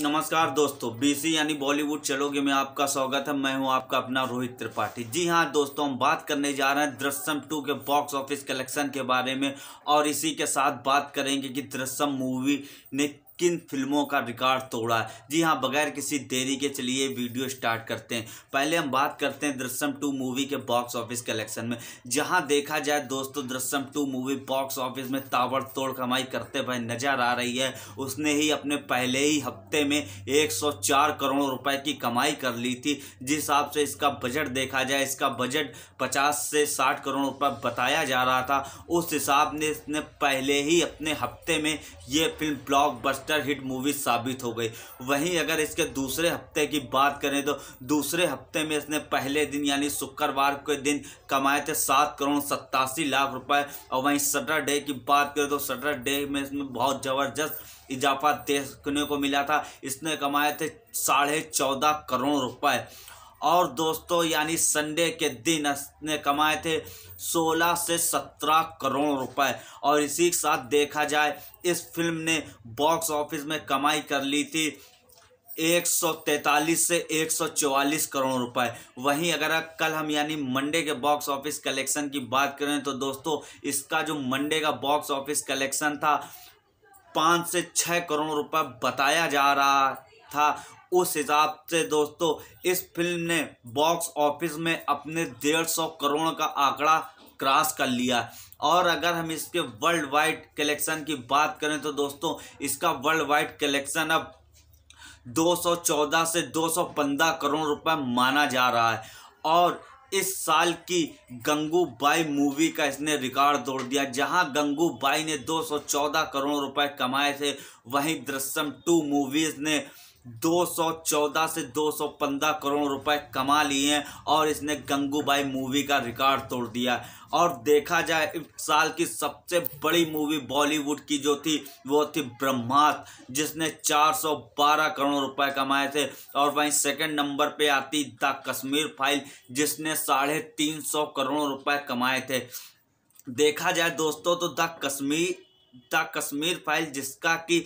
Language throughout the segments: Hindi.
नमस्कार दोस्तों बीसी यानी बॉलीवुड चलोगे में आपका स्वागत है मैं हूं आपका अपना रोहित त्रिपाठी जी हां दोस्तों हम बात करने जा रहे हैं दृश्यम टू के बॉक्स ऑफिस कलेक्शन के बारे में और इसी के साथ बात करेंगे कि दृश्यम मूवी ने किन फिल्मों का रिकॉर्ड तोड़ा जी हाँ बगैर किसी देरी के चलिए वीडियो स्टार्ट करते हैं पहले हम बात करते हैं दृश्यम टू मूवी के बॉक्स ऑफिस कलेक्शन में जहाँ देखा जाए दोस्तों Drishyam two movie box office में ताबड़तोड़ कमाई करते हुए नज़र आ रही है उसने ही अपने पहले ही हफ्ते में एक करोड़ रुपए की कमाई कर ली थी जिस हिसाब से इसका बजट देखा जाए इसका बजट पचास से साठ करोड़ रुपये बताया जा रहा था उस हिसाब ने इसने पहले ही अपने हफ्ते में ये film block blockbuster hit movie साबित हो गई वहीं अगर इसके दूसरे हफ्ते की बात करें तो दूसरे हफ्ते में इसने पहले दिन यानी शुक्रवार के दिन कमाए थे सात करोड़ सत्तासी लाख रुपए और वहीं सटरडे की बात करें तो सटरडे में इसमें बहुत ज़बरदस्त इजाफा देखने को मिला था इसने कमाए थे साढ़े चौदह करोड़ रुपए और दोस्तों यानी संडे के दिन ने कमाए थे 16 से 17 करोड़ रुपए और इसी के साथ देखा जाए इस फिल्म ने बॉक्स ऑफिस में कमाई कर ली थी 143 से 144 करोड़ रुपए वहीं अगर कल हम यानी मंडे के बॉक्स ऑफिस कलेक्शन की बात करें तो दोस्तों इसका जो मंडे का बॉक्स ऑफिस कलेक्शन था पाँच से छः करोड़ रुपए बताया जा रहा था उस हिसाब से दोस्तों इस फिल्म ने बॉक्स ऑफिस में अपने डेढ़ सौ करोड़ का आंकड़ा क्रॉस कर लिया और अगर हम इसके वर्ल्ड वाइड कलेक्शन की बात करें तो दोस्तों इसका वर्ल्ड वाइड कलेक्शन अब 214 से 215 करोड़ रुपए माना जा रहा है और इस साल की गंगू बाई मूवी का इसने रिकॉर्ड तोड़ दिया जहां गंगू बाई ने 214 करोड़ रुपए कमाए थे वहीं दृश्यम टू मूवीज़ ने 214 से 215 करोड़ रुपए कमा लिए हैं और इसने गंगूबाई मूवी का रिकॉर्ड तोड़ दिया और देखा जाए इस साल की सबसे बड़ी मूवी बॉलीवुड की जो थी वो थी ब्रह्मास्त्र जिसने 412 करोड़ रुपए कमाए थे और वहीं सेकंड नंबर पे आती द कश्मीर फाइल जिसने साढ़े तीन सौ करोड़ रुपए कमाए थे देखा जाए दोस्तों तो the Kashmir the Kashmir file जिसका कि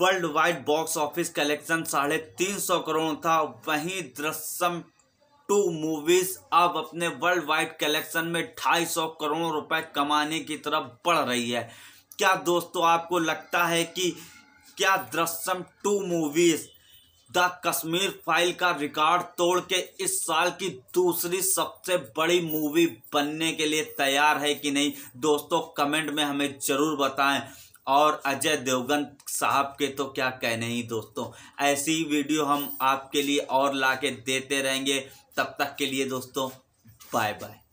world wide box office collection साढ़े तीन सौ करोड़ था वहीं दृश्यम टू मूवीज अब अपने वर्ल्ड वाइड कलेक्शन में ढाई सौ करोड़ रुपए कमाने की तरफ बढ़ रही है क्या दोस्तों आपको लगता है कि क्या Drishyam two movies the Kashmir file का रिकॉर्ड तोड़ के इस साल की दूसरी सबसे बड़ी मूवी बनने के लिए तैयार है कि नहीं दोस्तों कमेंट में हमें ज़रूर बताएं और अजय देवगन साहब के तो क्या कहने ही दोस्तों ऐसी वीडियो हम आपके लिए और ला के देते रहेंगे तब तक के लिए दोस्तों बाय बाय